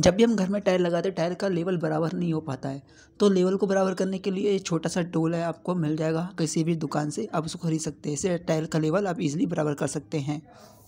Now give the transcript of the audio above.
जब भी हम घर में टायर लगाते हैं टायर का लेवल बराबर नहीं हो पाता है तो लेवल को बराबर करने के लिए ये छोटा सा टूल है आपको मिल जाएगा किसी भी दुकान से आप उसको खरीद सकते हैं इसे टायर का लेवल आप इजीली बराबर कर सकते हैं